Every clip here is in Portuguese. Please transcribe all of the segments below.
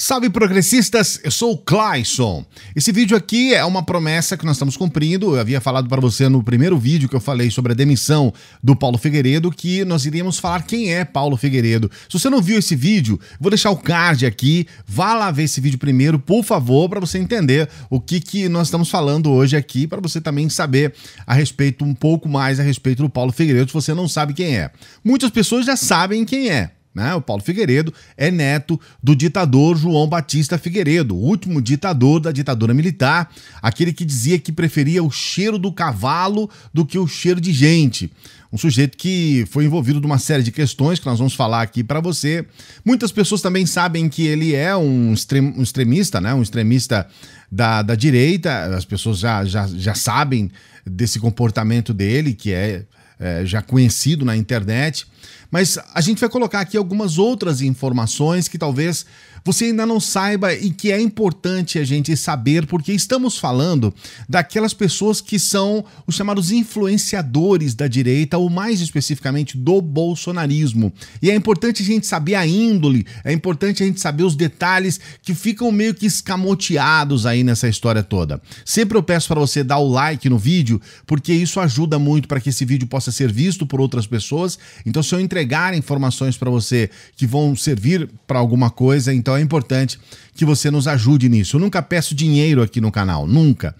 Salve progressistas, eu sou o Clayson. Esse vídeo aqui é uma promessa que nós estamos cumprindo. Eu havia falado para você no primeiro vídeo que eu falei sobre a demissão do Paulo Figueiredo que nós iríamos falar quem é Paulo Figueiredo. Se você não viu esse vídeo, vou deixar o card aqui. Vá lá ver esse vídeo primeiro, por favor, para você entender o que, que nós estamos falando hoje aqui, para você também saber a respeito um pouco mais a respeito do Paulo Figueiredo, se você não sabe quem é. Muitas pessoas já sabem quem é né? O Paulo Figueiredo é neto do ditador João Batista Figueiredo, o último ditador da ditadura militar, aquele que dizia que preferia o cheiro do cavalo do que o cheiro de gente. Um sujeito que foi envolvido numa série de questões que nós vamos falar aqui para você. Muitas pessoas também sabem que ele é um, extremista, né? um extremista da, da direita. As pessoas já, já, já sabem desse comportamento dele, que é é, já conhecido na internet. Mas a gente vai colocar aqui algumas outras informações que talvez você ainda não saiba e que é importante a gente saber, porque estamos falando daquelas pessoas que são os chamados influenciadores da direita, ou mais especificamente do bolsonarismo. E é importante a gente saber a índole, é importante a gente saber os detalhes que ficam meio que escamoteados aí nessa história toda. Sempre eu peço para você dar o like no vídeo, porque isso ajuda muito para que esse vídeo possa ser visto por outras pessoas. Então, se eu entregar informações para você que vão servir para alguma coisa, então é é importante que você nos ajude nisso. Eu nunca peço dinheiro aqui no canal, nunca.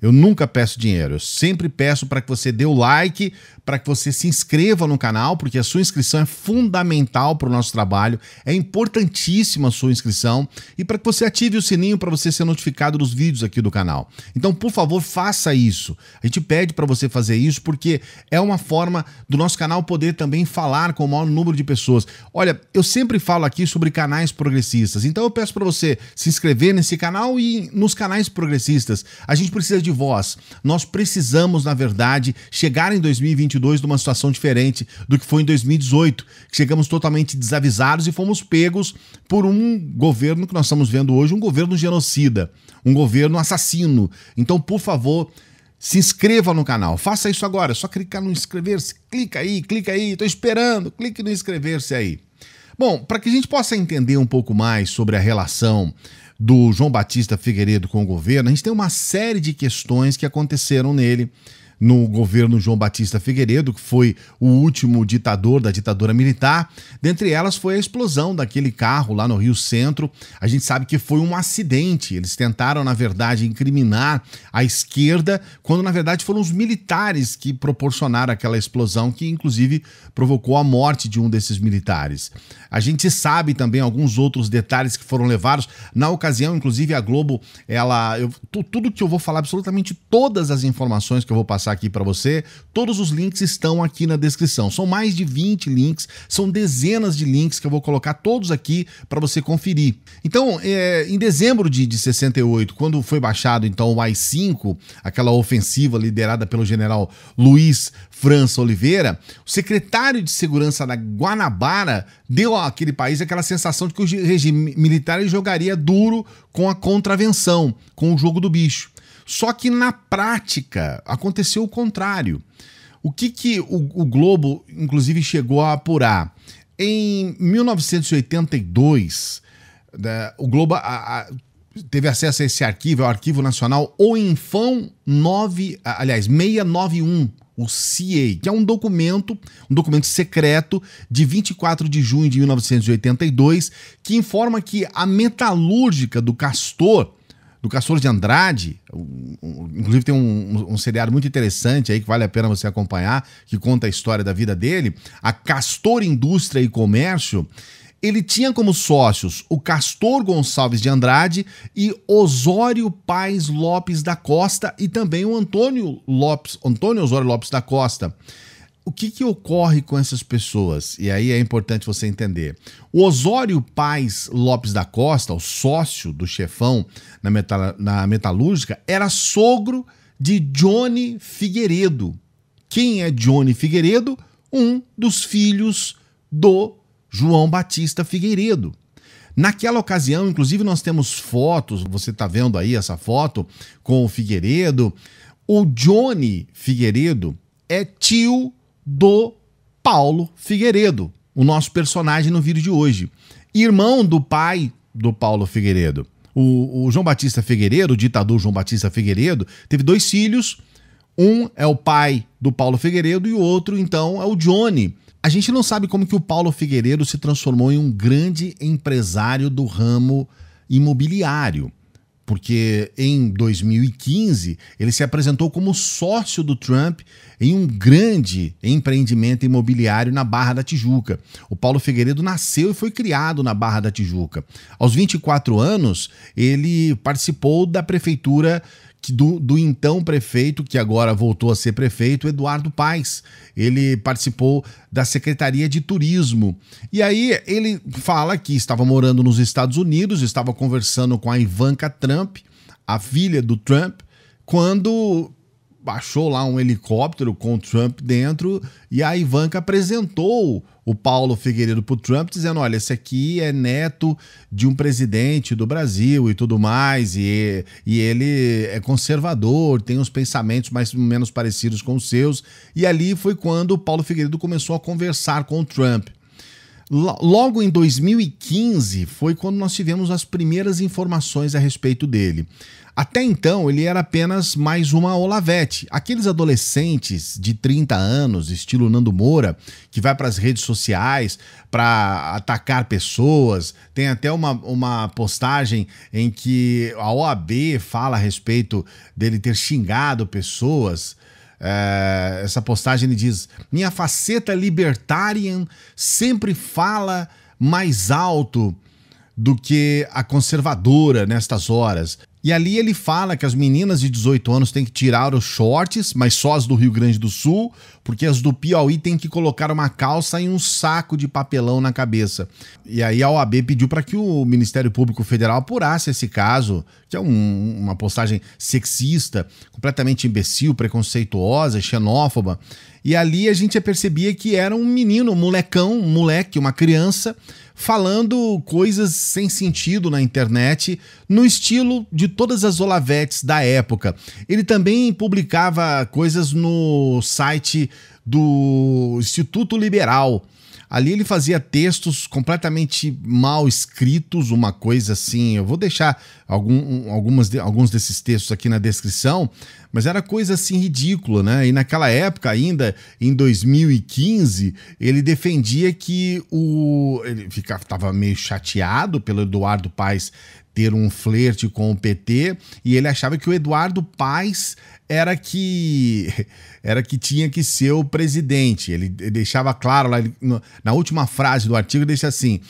Eu nunca peço dinheiro. Eu sempre peço para que você dê o like, para que você se inscreva no canal, porque a sua inscrição é fundamental para o nosso trabalho, é importantíssima a sua inscrição e para que você ative o sininho para você ser notificado dos vídeos aqui do canal. Então, por favor, faça isso. A gente pede para você fazer isso porque é uma forma do nosso canal poder também falar com o maior número de pessoas. Olha, eu sempre falo aqui sobre canais progressistas, então eu peço para você se inscrever nesse canal e nos canais progressistas. A gente precisa de voz. Nós precisamos, na verdade, chegar em 2022 2022 numa situação diferente do que foi em 2018, que chegamos totalmente desavisados e fomos pegos por um governo que nós estamos vendo hoje, um governo genocida, um governo assassino. Então, por favor, se inscreva no canal. Faça isso agora, é só clicar no inscrever-se. Clica aí, clica aí, estou esperando. Clique no inscrever-se aí. Bom, para que a gente possa entender um pouco mais sobre a relação do João Batista Figueiredo com o governo, a gente tem uma série de questões que aconteceram nele no governo João Batista Figueiredo, que foi o último ditador da ditadura militar. Dentre elas foi a explosão daquele carro lá no Rio Centro. A gente sabe que foi um acidente. Eles tentaram, na verdade, incriminar a esquerda, quando na verdade foram os militares que proporcionaram aquela explosão, que inclusive provocou a morte de um desses militares. A gente sabe também alguns outros detalhes que foram levados. Na ocasião, inclusive, a Globo, ela. Eu, tudo que eu vou falar, absolutamente todas as informações que eu vou passar passar aqui para você. Todos os links estão aqui na descrição. São mais de 20 links, são dezenas de links que eu vou colocar todos aqui para você conferir. Então, é, em dezembro de, de 68, quando foi baixado então o AI-5, aquela ofensiva liderada pelo general Luiz França Oliveira, o secretário de Segurança da Guanabara deu àquele país aquela sensação de que o regime militar jogaria duro com a contravenção, com o jogo do bicho. Só que na prática aconteceu o contrário. O que, que o, o Globo, inclusive, chegou a apurar? Em 1982, né, o Globo a, a, teve acesso a esse arquivo, é o Arquivo Nacional ou Infão 9, aliás, 691, o CIEI, que é um documento, um documento secreto de 24 de junho de 1982, que informa que a metalúrgica do Castor do Castor de Andrade. Inclusive tem um, um, um, seriado muito interessante aí que vale a pena você acompanhar, que conta a história da vida dele. A Castor Indústria e Comércio. Ele tinha como sócios o Castor Gonçalves de Andrade e Osório Paz Lopes da Costa e também o Antônio Lopes, Antônio Osório Lopes da Costa o que, que ocorre com essas pessoas? E aí é importante você entender. O Osório Paz Lopes da Costa, o sócio do chefão na, metal, na metalúrgica, era sogro de Johnny Figueiredo. Quem é Johnny Figueiredo? Um dos filhos do João Batista Figueiredo. Naquela ocasião, inclusive, nós temos fotos, você está vendo aí essa foto com o Figueiredo. O Johnny Figueiredo é tio do Paulo Figueiredo, o nosso personagem no vídeo de hoje. Irmão do pai do Paulo Figueiredo. O, o João Batista Figueiredo, o ditador João Batista Figueiredo, teve dois filhos. Um é o pai do Paulo Figueiredo e o outro, então, é o Johnny. A gente não sabe como que o Paulo Figueiredo se transformou em um grande empresário do ramo imobiliário porque em 2015 ele se apresentou como sócio do Trump em um grande empreendimento imobiliário na Barra da Tijuca. O Paulo Figueiredo nasceu e foi criado na Barra da Tijuca. Aos 24 anos, ele participou da prefeitura do, do, então prefeito, que agora voltou a ser prefeito, Eduardo Paes. Ele participou da Secretaria de Turismo. E aí ele fala que estava morando nos Estados Unidos, estava conversando com a Ivanka Trump, a filha do Trump, quando baixou lá um helicóptero com o Trump dentro e a Ivanka apresentou o Paulo Figueiredo para o Trump, dizendo: olha, esse aqui é neto de um presidente do Brasil e tudo mais, e, e ele é conservador, tem uns pensamentos mais ou menos parecidos com os seus. E ali foi quando o Paulo Figueiredo começou a conversar com o Trump. Logo em 2015 foi quando nós tivemos as primeiras informações a respeito dele. Até então, ele era apenas mais uma Olavete, aqueles adolescentes de 30 anos, estilo Nando Moura, que vai para as redes sociais para atacar pessoas. Tem até uma, uma postagem em que a OAB fala a respeito dele ter xingado pessoas. É, essa postagem ele diz: Minha faceta libertarian sempre fala mais alto do que a conservadora nestas horas. E ali ele fala que as meninas de 18 anos têm que tirar os shorts, mas só as do Rio Grande do Sul, porque as do Piauí têm que colocar uma calça e um saco de papelão na cabeça. E aí a OAB pediu para que o Ministério Público Federal apurasse esse caso, que é um, uma postagem sexista, completamente imbecil, preconceituosa, xenófoba. E ali a gente percebia que era um menino, um molecão, um moleque, uma criança falando coisas sem sentido na internet, no estilo de todas as Olavetes da época. Ele também publicava coisas no site do Instituto Liberal. Ali ele fazia textos completamente mal escritos, uma coisa assim. Eu vou deixar algum, algumas, alguns desses textos aqui na descrição, mas era coisa assim ridícula, né? E naquela época, ainda em 2015, ele defendia que o. Ele ficava tava meio chateado pelo Eduardo Paes ter um flerte com o PT e ele achava que o Eduardo Paes era que era que tinha que ser o presidente. Ele deixava claro lá ele, na última frase do artigo deixa assim: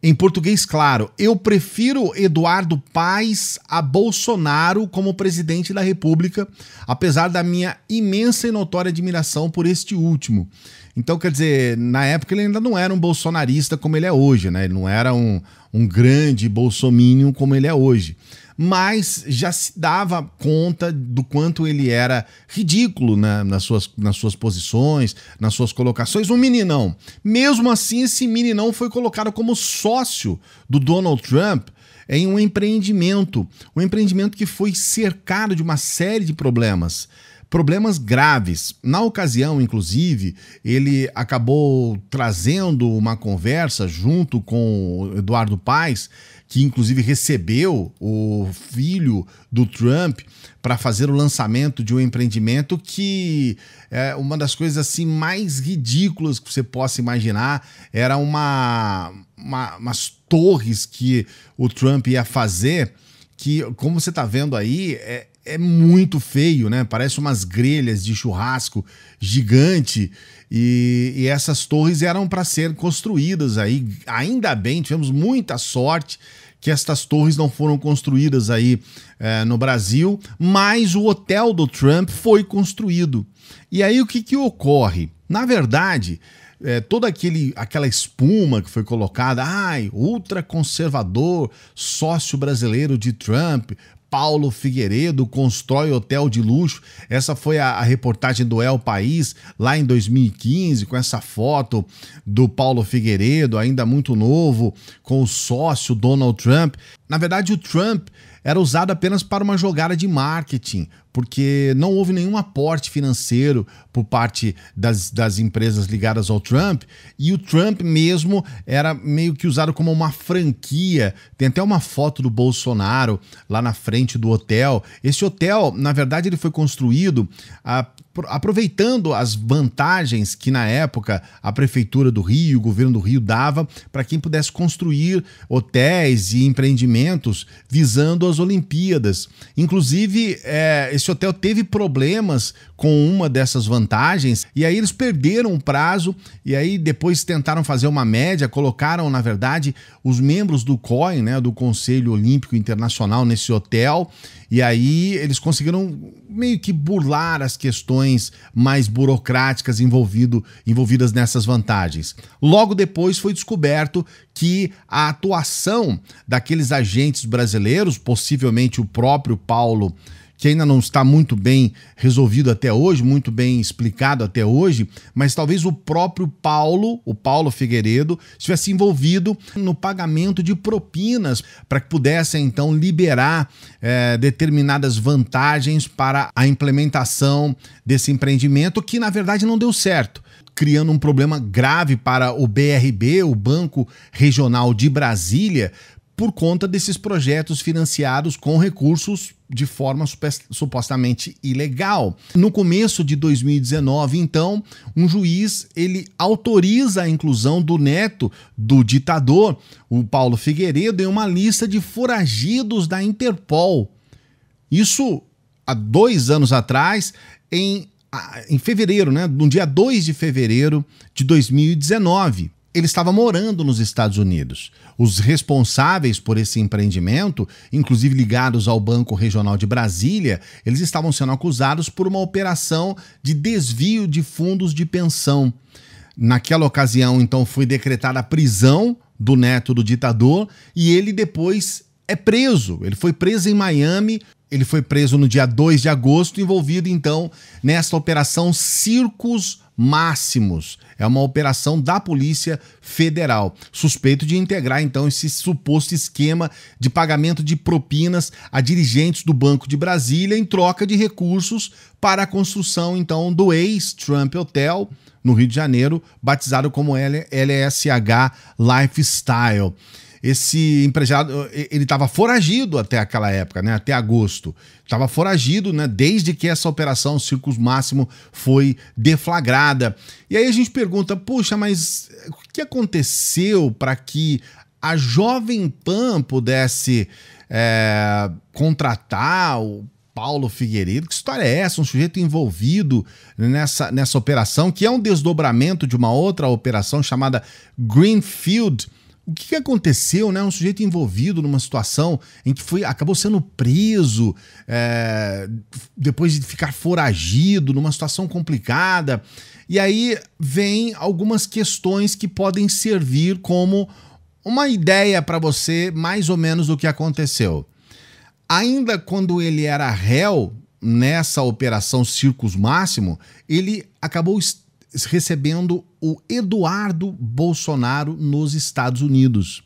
em português, claro, eu prefiro Eduardo Paes a Bolsonaro como presidente da República, apesar da minha imensa e notória admiração por este último. Então, quer dizer, na época ele ainda não era um bolsonarista como ele é hoje, né? Ele não era um, um grande bolsomínio como ele é hoje mas já se dava conta do quanto ele era ridículo nas, suas, nas suas posições, nas suas colocações. Um meninão. Mesmo assim, esse meninão foi colocado como sócio do Donald Trump em um empreendimento, um empreendimento que foi cercado de uma série de problemas problemas graves. Na ocasião, inclusive, ele acabou trazendo uma conversa junto com Eduardo Paes, que inclusive recebeu o filho do Trump para fazer o lançamento de um empreendimento que é uma das coisas assim mais ridículas que você possa imaginar era uma, uma umas torres que o Trump ia fazer que, como você está vendo aí, é, é muito feio, né? Parece umas grelhas de churrasco gigante. E, e essas torres eram para ser construídas aí. Ainda bem, tivemos muita sorte que estas torres não foram construídas aí é, no Brasil, mas o hotel do Trump foi construído. E aí o que, que ocorre? Na verdade, é, eh, toda aquele, aquela espuma que foi colocada, ai, ultraconservador, sócio brasileiro de Trump, Paulo Figueiredo constrói hotel de luxo. Essa foi a, a, reportagem do El País lá em 2015, com essa foto do Paulo Figueiredo, ainda muito novo, com o sócio Donald Trump. Na verdade, o Trump era usado apenas para uma jogada de marketing, porque não houve nenhum aporte financeiro por parte das, das empresas ligadas ao Trump, e o Trump mesmo era meio que usado como uma franquia. Tem até uma foto do Bolsonaro lá na frente do hotel. Esse hotel, na verdade, ele foi construído a, ah, aproveitando as vantagens que na época a prefeitura do Rio, o governo do Rio dava para quem pudesse construir hotéis e empreendimentos visando as Olimpíadas. Inclusive, é, esse hotel teve problemas com uma dessas vantagens e aí eles perderam o prazo e aí depois tentaram fazer uma média, colocaram na verdade os membros do COI, né, do Conselho Olímpico Internacional nesse hotel e aí eles conseguiram meio que burlar as questões mais burocráticas envolvido, envolvidas nessas vantagens. Logo depois foi descoberto que a atuação daqueles agentes brasileiros, possivelmente o próprio Paulo que ainda não está muito bem resolvido até hoje, muito bem explicado até hoje, mas talvez o próprio Paulo, o Paulo Figueiredo, estivesse envolvido no pagamento de propinas para que pudessem então liberar é, determinadas vantagens para a implementação desse empreendimento, que na verdade não deu certo criando um problema grave para o BRB, o Banco Regional de Brasília, por conta desses projetos financiados com recursos de forma supostamente ilegal. No começo de 2019, então, um juiz ele autoriza a inclusão do neto do ditador, o Paulo Figueiredo, em uma lista de foragidos da Interpol. Isso há dois anos atrás, em, em fevereiro, né? No dia 2 de fevereiro de 2019 ele estava morando nos Estados Unidos. Os responsáveis por esse empreendimento, inclusive ligados ao Banco Regional de Brasília, eles estavam sendo acusados por uma operação de desvio de fundos de pensão. Naquela ocasião, então, foi decretada a prisão do neto do ditador e ele depois é preso. Ele foi preso em Miami. Ele foi preso no dia 2 de agosto, envolvido então nesta operação Circos máximos. É uma operação da Polícia Federal, suspeito de integrar então esse suposto esquema de pagamento de propinas a dirigentes do Banco de Brasília em troca de recursos para a construção então do ex-Trump Hotel no Rio de Janeiro, batizado como LSH Lifestyle esse empresário ele estava foragido até aquela época, né? Até agosto, estava foragido, né? Desde que essa operação Circus Máximo foi deflagrada. E aí a gente pergunta, puxa, mas o que aconteceu para que a jovem Pan pudesse é, contratar o Paulo Figueiredo. Que história é essa? Um sujeito envolvido nessa, nessa operação, que é um desdobramento de uma outra operação chamada Greenfield o que aconteceu, né? Um sujeito envolvido numa situação em que foi, acabou sendo preso, é, depois de ficar foragido, numa situação complicada. E aí vem algumas questões que podem servir como uma ideia para você, mais ou menos, do que aconteceu. Ainda quando ele era réu nessa operação Circus Máximo, ele acabou estando recebendo o Eduardo Bolsonaro nos Estados Unidos.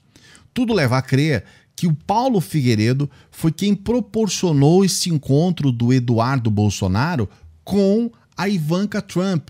Tudo leva a crer que o Paulo Figueiredo foi quem proporcionou esse encontro do Eduardo Bolsonaro com a Ivanka Trump.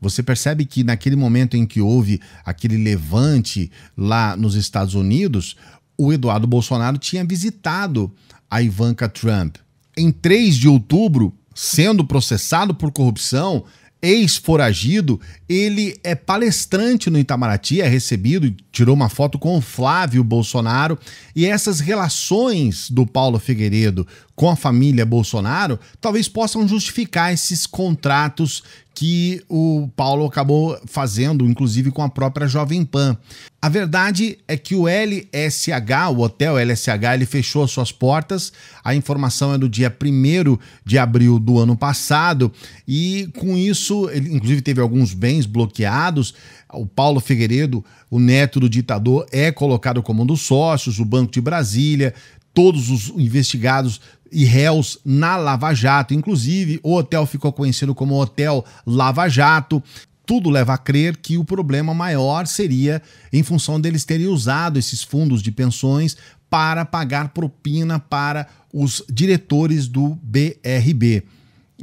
Você percebe que naquele momento em que houve aquele levante lá nos Estados Unidos, o Eduardo Bolsonaro tinha visitado a Ivanka Trump. Em 3 de outubro, sendo processado por corrupção, ex-foragido, ele é palestrante no Itamaraty, é recebido, tirou uma foto com o Flávio Bolsonaro e essas relações do Paulo Figueiredo com a família Bolsonaro, talvez possam justificar esses contratos que o Paulo acabou fazendo, inclusive com a própria Jovem Pan. A verdade é que o LSH, o hotel LSH, ele fechou as suas portas. A informação é do dia 1 de abril do ano passado, e com isso, ele inclusive teve alguns bens bloqueados. O Paulo Figueiredo, o neto do ditador, é colocado como um dos sócios, o Banco de Brasília, todos os investigados e réus na Lava Jato. Inclusive, o hotel ficou conhecido como Hotel Lava Jato. Tudo leva a crer que o problema maior seria em função deles terem usado esses fundos de pensões para pagar propina para os diretores do BRB.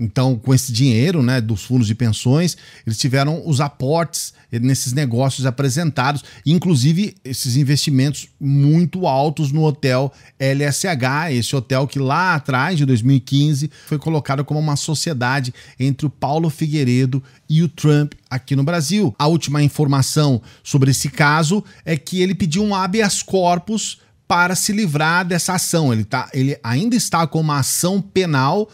Então, com esse dinheiro né, dos fundos de pensões, eles tiveram os aportes nesses negócios apresentados, inclusive esses investimentos muito altos no hotel LSH, esse hotel que lá atrás, de 2015, foi colocado como uma sociedade entre o Paulo Figueiredo e o Trump aqui no Brasil. A última informação sobre esse caso é que ele pediu um habeas corpus para se livrar dessa ação. Ele, tá, ele ainda está com uma ação penal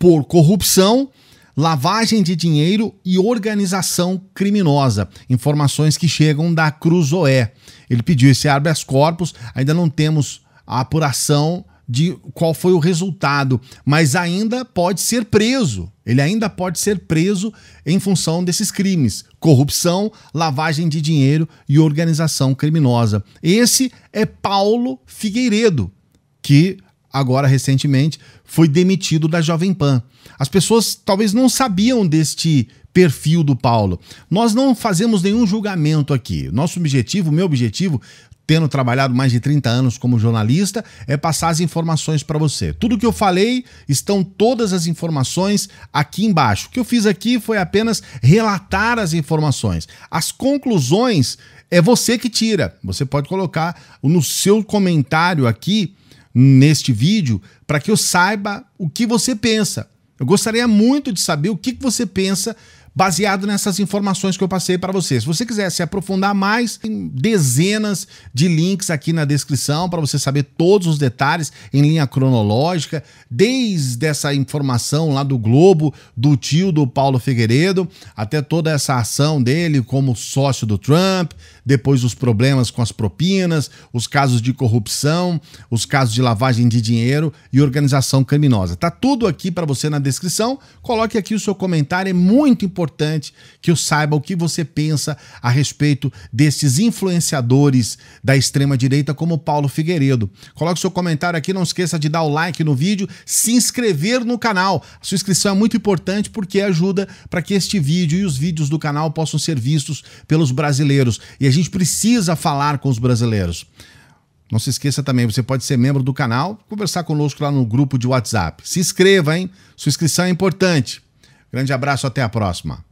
por corrupção, lavagem de dinheiro e organização criminosa. Informações que chegam da Cruzoé. Ele pediu esse habeas corpus, ainda não temos a apuração de qual foi o resultado, mas ainda pode ser preso. Ele ainda pode ser preso em função desses crimes: corrupção, lavagem de dinheiro e organização criminosa. Esse é Paulo Figueiredo, que agora recentemente, foi demitido da Jovem Pan. As pessoas talvez não sabiam deste perfil do Paulo. Nós não fazemos nenhum julgamento aqui. Nosso objetivo, meu objetivo, tendo trabalhado mais de 30 anos como jornalista, é passar as informações para você. Tudo que eu falei, estão todas as informações aqui embaixo. O que eu fiz aqui foi apenas relatar as informações. As conclusões é você que tira. Você pode colocar no seu comentário aqui neste vídeo para que eu saiba o que você pensa. Eu gostaria muito de saber o que você pensa baseado nessas informações que eu passei para você. Se você quiser se aprofundar mais, tem dezenas de links aqui na descrição para você saber todos os detalhes em linha cronológica, desde essa informação lá do Globo, do tio do Paulo Figueiredo, até toda essa ação dele como sócio do Trump, depois os problemas com as propinas, os casos de corrupção, os casos de lavagem de dinheiro e organização criminosa. Tá tudo aqui para você na descrição. Coloque aqui o seu comentário, é muito importante que eu saiba o que você pensa a respeito desses influenciadores da extrema direita como Paulo Figueiredo. Coloque seu comentário aqui, não esqueça de dar o like no vídeo, se inscrever no canal. A sua inscrição é muito importante porque ajuda para que este vídeo e os vídeos do canal possam ser vistos pelos brasileiros. E a gente precisa falar com os brasileiros. Não se esqueça também, você pode ser membro do canal, conversar conosco lá no grupo de WhatsApp. Se inscreva, hein? Sua inscrição é importante. Grande abraço, até a próxima.